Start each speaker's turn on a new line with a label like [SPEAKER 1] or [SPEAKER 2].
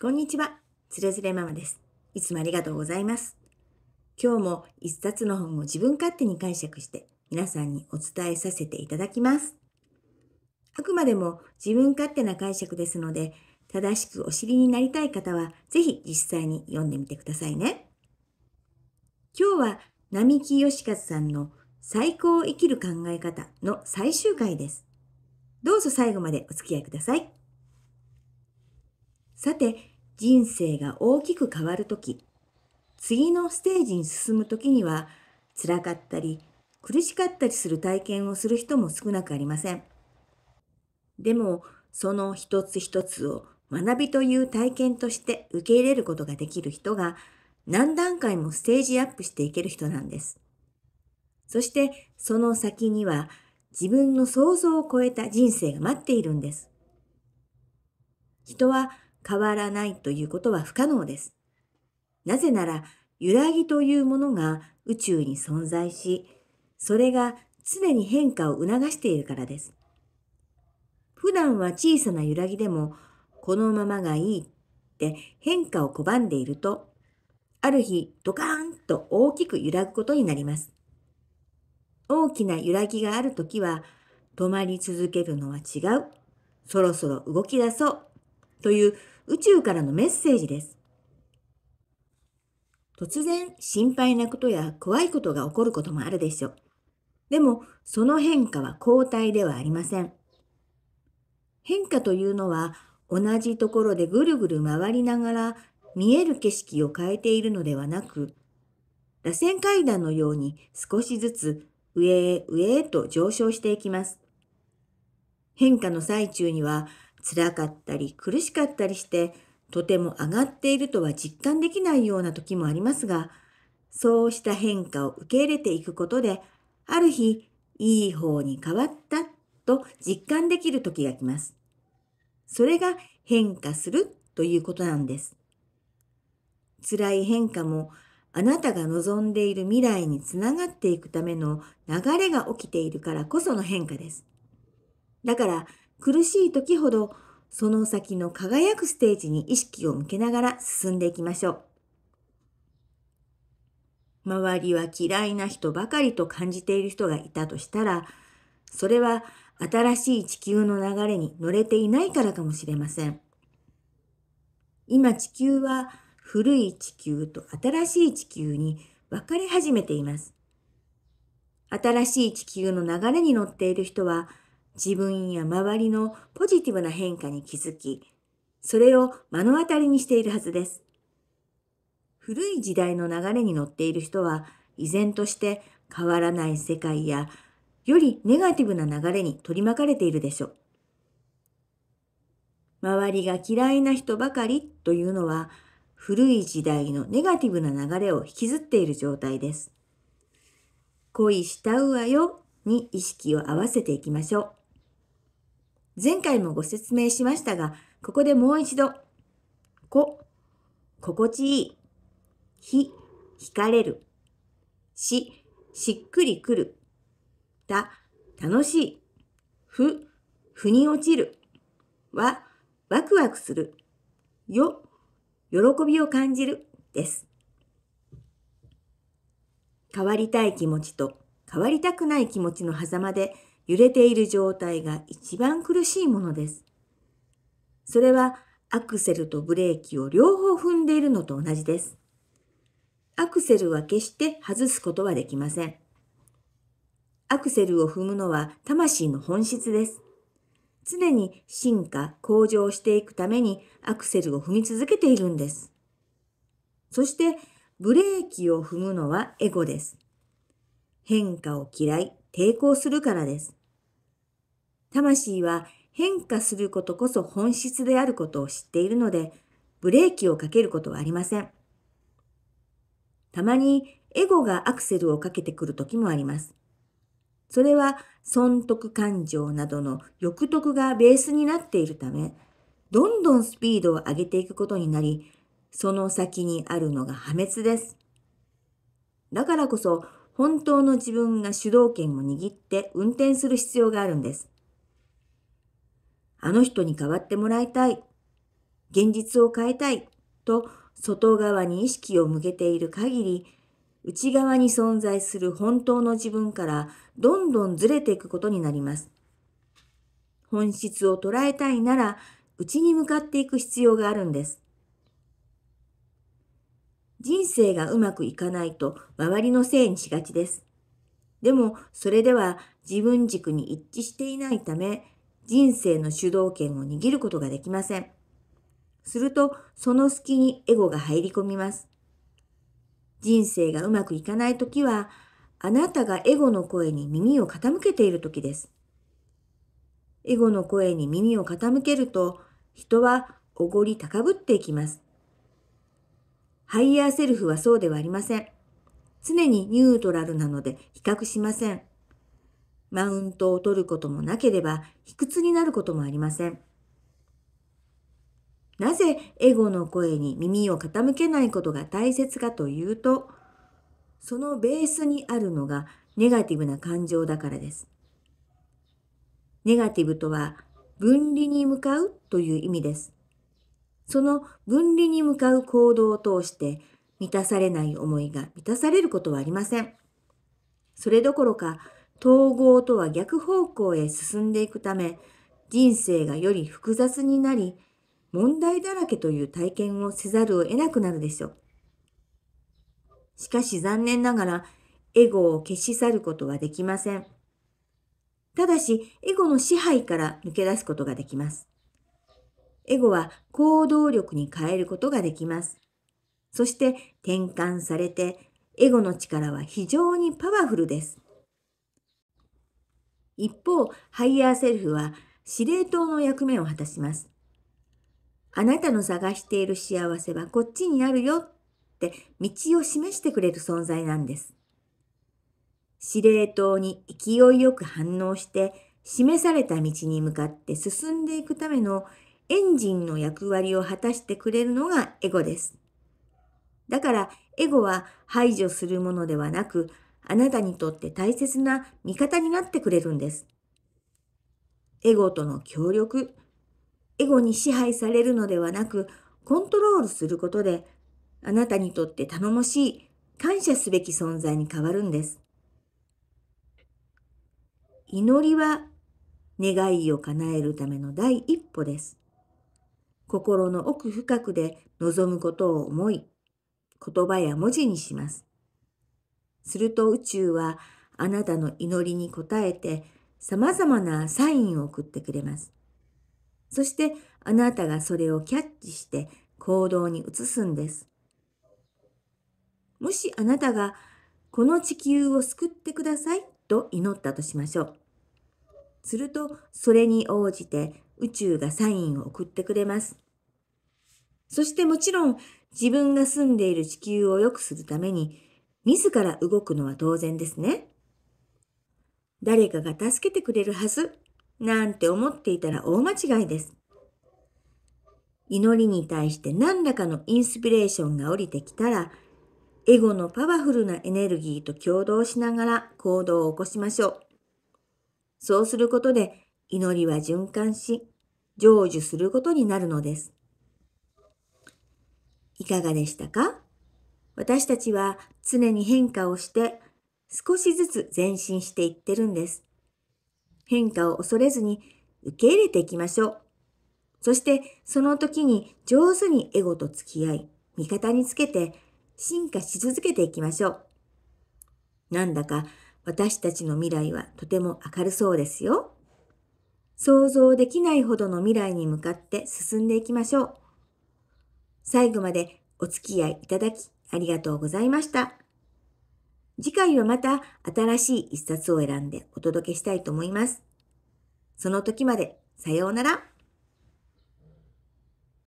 [SPEAKER 1] こんにちは。つれづれママです。いつもありがとうございます。今日も一冊の本を自分勝手に解釈して皆さんにお伝えさせていただきます。あくまでも自分勝手な解釈ですので、正しくお知りになりたい方は、ぜひ実際に読んでみてくださいね。今日は並木義和さんの最高を生きる考え方の最終回です。どうぞ最後までお付き合いください。さて、人生が大きく変わるとき、次のステージに進むときには、辛かったり、苦しかったりする体験をする人も少なくありません。でも、その一つ一つを学びという体験として受け入れることができる人が、何段階もステージアップしていける人なんです。そして、その先には、自分の想像を超えた人生が待っているんです。人は変わらないということは不可能です。なぜなら、揺らぎというものが宇宙に存在し、それが常に変化を促しているからです。普段は小さな揺らぎでも、このままがいいって変化を拒んでいると、ある日ドカーンと大きく揺らぐことになります。大きな揺らぎがあるときは、止まり続けるのは違う。そろそろ動き出そうという宇宙からのメッセージです。突然心配なことや怖いことが起こることもあるでしょう。でもその変化は交代ではありません。変化というのは同じところでぐるぐる回りながら見える景色を変えているのではなく、螺旋階段のように少しずつ上へ上へと上昇していきます。変化の最中には辛かったり苦しかったりして、とても上がっているとは実感できないような時もありますが、そうした変化を受け入れていくことで、ある日、いい方に変わったと実感できる時が来ます。それが変化するということなんです。辛い変化もあなたが望んでいる未来につながっていくための流れが起きているからこその変化です。だから苦しい時ほどその先の輝くステージに意識を向けながら進んでいきましょう。周りは嫌いな人ばかりと感じている人がいたとしたら、それは新しい地球の流れに乗れていないからかもしれません。今地球は古い地球と新しい地球に分かれ始めています。新しい地球の流れに乗っている人は、自分や周りのポジティブな変化に気づき、それを目の当たりにしているはずです。古い時代の流れに乗っている人は、依然として変わらない世界や、よりネガティブな流れに取り巻かれているでしょう。周りが嫌いな人ばかりというのは、古い時代のネガティブな流れを引きずっている状態です。恋したうわよに意識を合わせていきましょう。前回もご説明しましたが、ここでもう一度、こ、心地いい、ひ、惹かれる、し、しっくりくる、た、楽しい、ふ、ふに落ちる、は、ワクワクする、よ、喜びを感じる、です。変わりたい気持ちと変わりたくない気持ちの狭間で揺れている状態が一番苦しいものです。それはアクセルとブレーキを両方踏んでいるのと同じです。アクセルは決して外すことはできません。アクセルを踏むのは魂の本質です。常に進化、向上していくためにアクセルを踏み続けているんです。そしてブレーキを踏むのはエゴです。変化を嫌い、抵抗するからです。魂は変化することこそ本質であることを知っているので、ブレーキをかけることはありません。たまにエゴがアクセルをかけてくる時もあります。それは損得感情などの欲得がベースになっているため、どんどんスピードを上げていくことになり、その先にあるのが破滅です。だからこそ、本当の自分が主導権を握って運転する必要があるんです。あの人に代わってもらいたい、現実を変えたいと外側に意識を向けている限り、内側に存在する本当の自分からどんどんずれていくことになります。本質を捉えたいなら、内に向かっていく必要があるんです。人生がうまくいかないと周りのせいにしがちです。でも、それでは自分軸に一致していないため、人生の主導権を握ることができません。すると、その隙にエゴが入り込みます。人生がうまくいかないときは、あなたがエゴの声に耳を傾けているときです。エゴの声に耳を傾けると、人はおごり高ぶっていきます。ハイヤーセルフはそうではありません。常にニュートラルなので比較しません。マウントを取ることもなければ、卑屈になることもありません。なぜエゴの声に耳を傾けないことが大切かというと、そのベースにあるのがネガティブな感情だからです。ネガティブとは分離に向かうという意味です。その分離に向かう行動を通して満たされない思いが満たされることはありません。それどころか統合とは逆方向へ進んでいくため、人生がより複雑になり、問題だらけという体験をせざるを得なくなるでしょう。しかし残念ながら、エゴを消し去ることはできません。ただし、エゴの支配から抜け出すことができます。エゴは行動力に変えることができます。そして転換されて、エゴの力は非常にパワフルです。一方、ハイヤーセルフは司令塔の役目を果たします。あなたの探している幸せはこっちにあるよって道を示してくれる存在なんです。司令塔に勢いよく反応して示された道に向かって進んでいくためのエンジンの役割を果たしてくれるのがエゴです。だからエゴは排除するものではなくあなたにとって大切な味方になってくれるんです。エゴとの協力。エゴに支配されるのではなく、コントロールすることで、あなたにとって頼もしい、感謝すべき存在に変わるんです。祈りは願いを叶えるための第一歩です。心の奥深くで望むことを思い、言葉や文字にします。すると宇宙はあなたの祈りに応えて様々なサインを送ってくれます。そしてあなたがそれをキャッチして行動に移すんです。もしあなたがこの地球を救ってくださいと祈ったとしましょう。するとそれに応じて宇宙がサインを送ってくれます。そしてもちろん自分が住んでいる地球を良くするために自ら動くのは当然ですね。誰かが助けてくれるはず、なんて思っていたら大間違いです。祈りに対して何らかのインスピレーションが降りてきたら、エゴのパワフルなエネルギーと共同しながら行動を起こしましょう。そうすることで祈りは循環し、成就することになるのです。いかがでしたか私たちは常に変化をして少しずつ前進していってるんです。変化を恐れずに受け入れていきましょう。そしてその時に上手にエゴと付き合い、味方につけて進化し続けていきましょう。なんだか私たちの未来はとても明るそうですよ。想像できないほどの未来に向かって進んでいきましょう。最後までお付き合いいただきありがとうございました。次回はまた新しい一冊を選んでお届けしたいと思います。その時まで、さようなら。